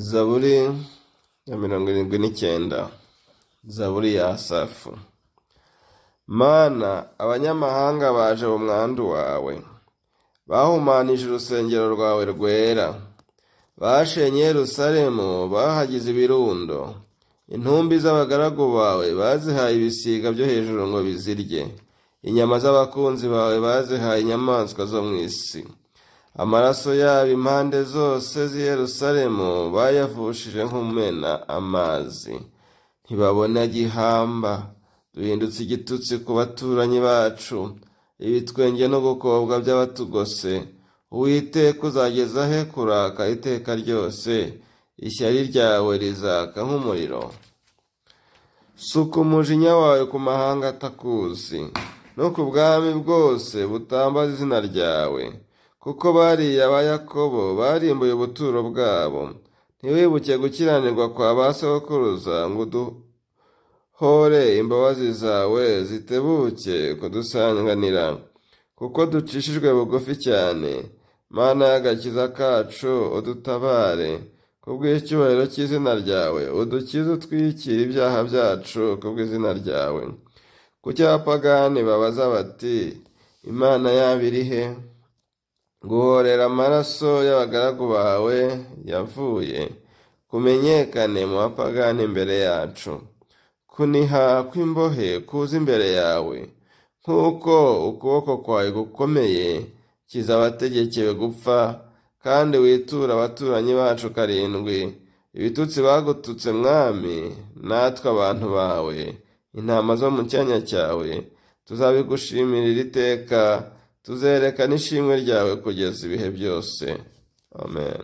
zaburi ya mirongo irindwi n'icyenda zaburi ya asafu mana abanyamahanga baje mu mwandu wawe bahumanije urusengero rwawe rwera bashenye Yerusalemu bahagize ibirundo intumbi z'abagaragu bawe bazihaye ibisiga byo hejuru ngo bizirye inyama z'abakunzi bawe bazihaye inyamaswa zo mu isi amaraso yabo impande zose z'i Yerusalemu bayavushije nk'umena amazi ntibabona gihamba duhindutse igitutsi ku baturanyi bacu ibitwenge no gukobwa by'abatugose uwiteka uzageza he kuraka iteka ryose ishyari ryawe rizaka nk'umuriro suka umujinya wawe ku mahanga atakuzi no ku bwami bwose butambaza izina ryawe kuko bariya ba yakobo barimbuye ubuturo bwabo ntiwibuke gukiranirwa kwa ba sokuruza ngo uduhore imbabazi zawe zitebuke kudusanganira kuko ducishijwe bugufi cyane mana y'agakiza kacu udutabare kubw'icyubahiro cy'izina ryawe udukize utwikira ibyaha byacu kubw'izina ryawe ku cyapagani babaza bati imana yaba he nguhorera amaraso y'abagaragu bawe yavuye kumenyekane mu bapagani imbere yacu kuniha kw'imbohe kuza imbere yawe nk'uko ukuboko kwawe gukomeye kizabategekewe gupfa kandi witura abaturanyi bacu karindwi ibitutsi bagututse mwami natwe abantu bawe intama zo mu cyanya cyawe tuzabigushimira iri teka tuzerekana ishimwe ryawe kugeza ibihe byose amen